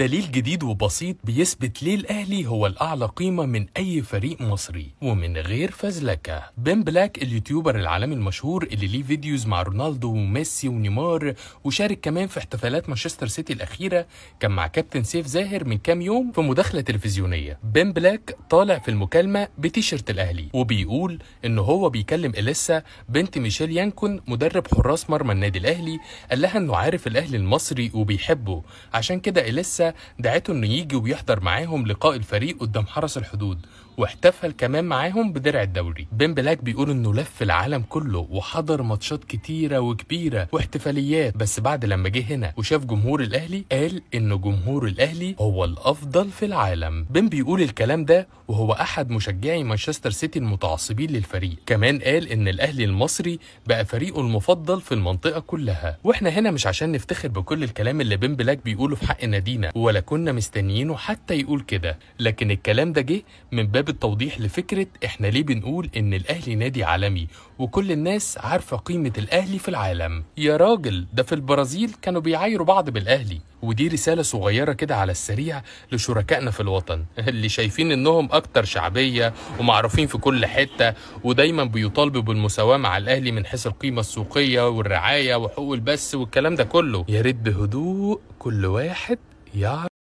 دليل جديد وبسيط بيثبت ليه الأهلي هو الأعلى قيمة من أي فريق مصري ومن غير فزلكة بين بلاك اليوتيوبر العالمي المشهور اللي ليه فيديوز مع رونالدو وميسي ونيمار وشارك كمان في احتفالات مانشستر سيتي الأخيرة كان مع كابتن سيف زاهر من كام يوم في مداخلة تلفزيونية بين بلاك طالع في المكالمة بتيشيرت الأهلي وبيقول إن هو بيكلم إليسا بنت ميشيل يانكون مدرب حراس مرمى النادي الأهلي قال لها إنه عارف الأهلي المصري وبيحبه عشان كده إليسا السيدة دعته إنه يجي ويحضر معاهم لقاء الفريق قدام حرس الحدود واحتفل كمان معاهم بدرع الدوري بين بلاك بيقول انه لف العالم كله وحضر ماتشات كتيره وكبيره واحتفاليات بس بعد لما جه هنا وشاف جمهور الاهلي قال ان جمهور الاهلي هو الافضل في العالم بين بيقول الكلام ده وهو احد مشجعي مانشستر سيتي المتعصبين للفريق كمان قال ان الاهلي المصري بقى فريقه المفضل في المنطقه كلها واحنا هنا مش عشان نفتخر بكل الكلام اللي بين بلاك بيقوله في حق نادينا ولا كنا مستنيينه حتى يقول كده لكن الكلام ده جه من باب التوضيح لفكرة احنا ليه بنقول ان الاهلي نادي عالمي وكل الناس عارفة قيمة الاهلي في العالم يا راجل ده في البرازيل كانوا بيعايروا بعض بالاهلي ودي رسالة صغيرة كده على السريع لشركائنا في الوطن اللي شايفين انهم اكتر شعبية ومعروفين في كل حتة ودايما بيطالبوا بالمساواة مع الاهلي من حيث القيمة السوقية والرعاية وحقوق البث والكلام ده كله يا ريت بهدوء كل واحد Ja